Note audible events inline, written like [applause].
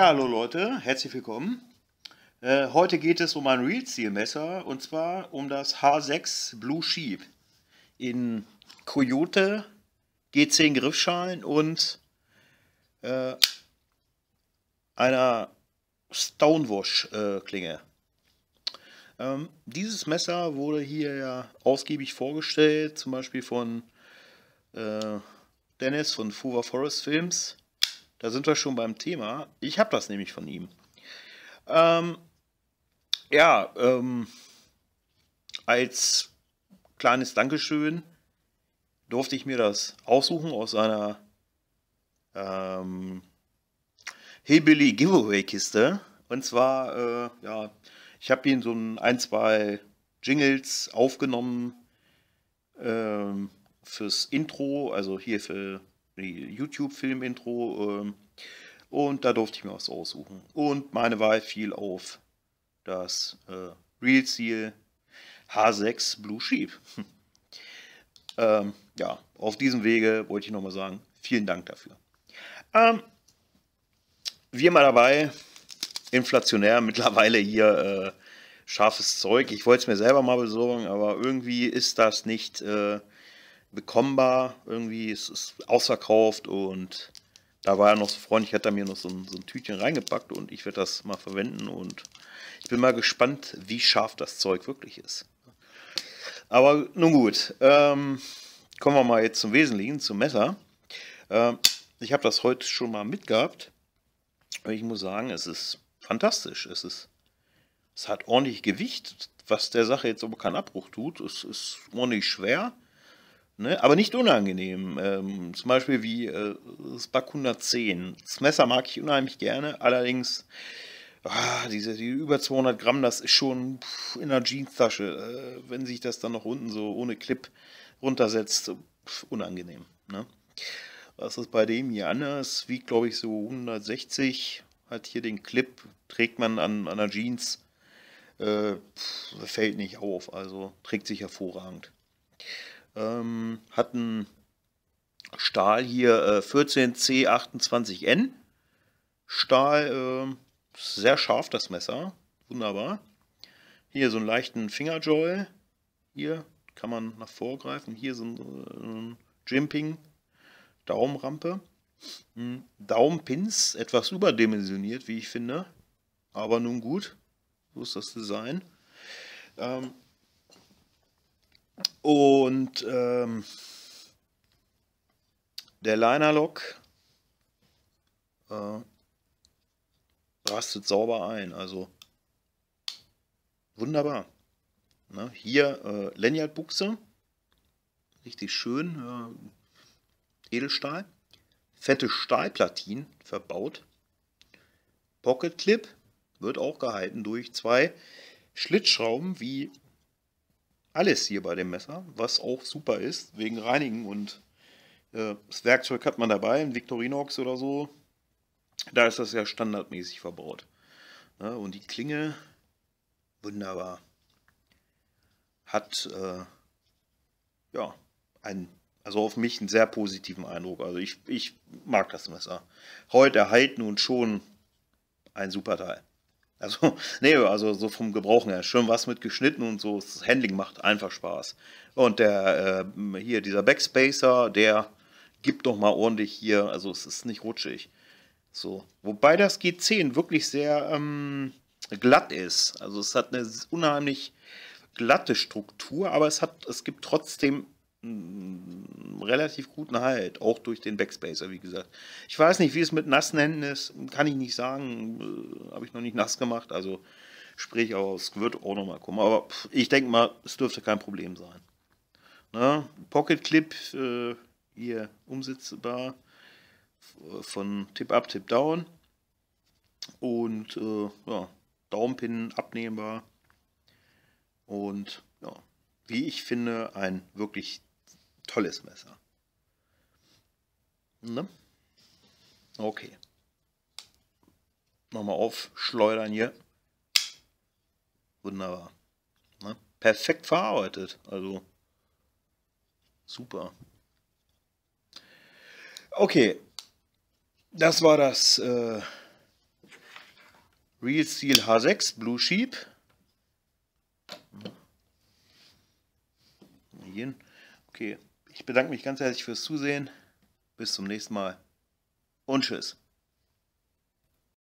Ja, hallo Leute, herzlich willkommen. Äh, heute geht es um ein real Steel Messer und zwar um das H6 Blue Sheep in Coyote, G10 Griffschalen und äh, einer Stonewash-Klinge. Ähm, dieses Messer wurde hier ja ausgiebig vorgestellt, zum Beispiel von äh, Dennis von Fuva Forest Films da sind wir schon beim Thema. Ich habe das nämlich von ihm. Ähm, ja, ähm, als kleines Dankeschön durfte ich mir das aussuchen aus seiner ähm, Hillbilly Giveaway Kiste. Und zwar, äh, ja, ich habe ihn so ein, zwei Jingles aufgenommen ähm, fürs Intro, also hier für YouTube-Film-Intro. Ähm, und da durfte ich mir was aussuchen. Und meine Wahl fiel auf das Real Seal H6 Blue Sheep. [laughs] ähm, ja, auf diesem Wege wollte ich nochmal sagen, vielen Dank dafür. Ähm, wir mal dabei, inflationär [laughs] mittlerweile hier äh, scharfes Zeug. Ich wollte es mir selber mal besorgen, aber irgendwie ist das nicht äh, bekommbar irgendwie. Es ist ausverkauft und da war er noch so freundlich, hat er mir noch so ein, so ein Tütchen reingepackt und ich werde das mal verwenden und ich bin mal gespannt, wie scharf das Zeug wirklich ist. Aber nun gut, ähm, kommen wir mal jetzt zum Wesentlichen, zum Messer. Ähm, ich habe das heute schon mal mitgehabt. Ich muss sagen, es ist fantastisch. Es, ist, es hat ordentlich Gewicht, was der Sache jetzt aber keinen Abbruch tut. Es ist ordentlich schwer. Ne? Aber nicht unangenehm. Ähm, zum Beispiel wie äh, das Back 110. Das Messer mag ich unheimlich gerne, allerdings ah, diese die über 200 Gramm, das ist schon pff, in der Jeanstasche. Äh, wenn sich das dann noch unten so ohne Clip runtersetzt, pff, unangenehm. Ne? Was ist bei dem hier anders? Wiegt, glaube ich, so 160. Hat hier den Clip, trägt man an, an der Jeans. Äh, pff, fällt nicht auf, also trägt sich hervorragend ähm, hatten Stahl hier äh, 14C28N. Stahl, äh, sehr scharf das Messer, wunderbar. Hier so einen leichten Fingerjoil. Hier kann man nach vorgreifen. Hier so ein äh, Jimping, Daumenrampe. Hm, Daumenpins, etwas überdimensioniert, wie ich finde. Aber nun gut, so ist das Design. Ähm, und ähm, der Linerlock äh, rastet sauber ein. Also wunderbar. Ne? Hier äh, Lanyard-Buchse. Richtig schön. Äh, Edelstahl. Fette Stahlplatinen verbaut. Pocket Clip wird auch gehalten durch zwei Schlitzschrauben wie alles hier bei dem Messer, was auch super ist, wegen Reinigen und äh, das Werkzeug hat man dabei, ein Victorinox oder so. Da ist das ja standardmäßig verbaut. Ja, ne, und die Klinge, wunderbar, hat äh, ja einen, also auf mich einen sehr positiven Eindruck. Also ich, ich mag das Messer. Heute erhalten und schon ein super Teil. Also, [laughs] nee, also so vom Gebrauchen her. Schön was mit geschnitten und so. Das Handling macht einfach Spaß. Und der, äh, hier, dieser Backspacer, der gibt doch mal ordentlich hier. Also, es ist nicht rutschig. So. Wobei das G10 wirklich sehr ähm, glatt ist. Also, es hat eine unheimlich glatte Struktur, aber es, hat, es gibt trotzdem relativ guten Halt, auch durch den Backspacer, wie gesagt. Ich weiß nicht, wie es mit nassen Händen ist, kann ich nicht sagen, äh, habe ich noch nicht [laughs] nass gemacht, also sprich aus, wird auch noch mal kommen, aber ich denke mal, es dürfte kein Problem sein. Ne? Pocket Clip, äh, hier umsetzbar von Tip Up, Tip Down und äh, ja, Daumenpin abnehmbar und ja, wie ich finde, ein wirklich tolles Messer. Ne? Okay. Nochmal aufschleudern hier. Wunderbar. Ne? Perfekt verarbeitet. Also super. Okay. Das war das äh, Real Steel H6 Blue Sheep. Okay. Ich bedanke mich ganz herzlich fürs Zusehen. Bis zum nächsten Mal und tschüss.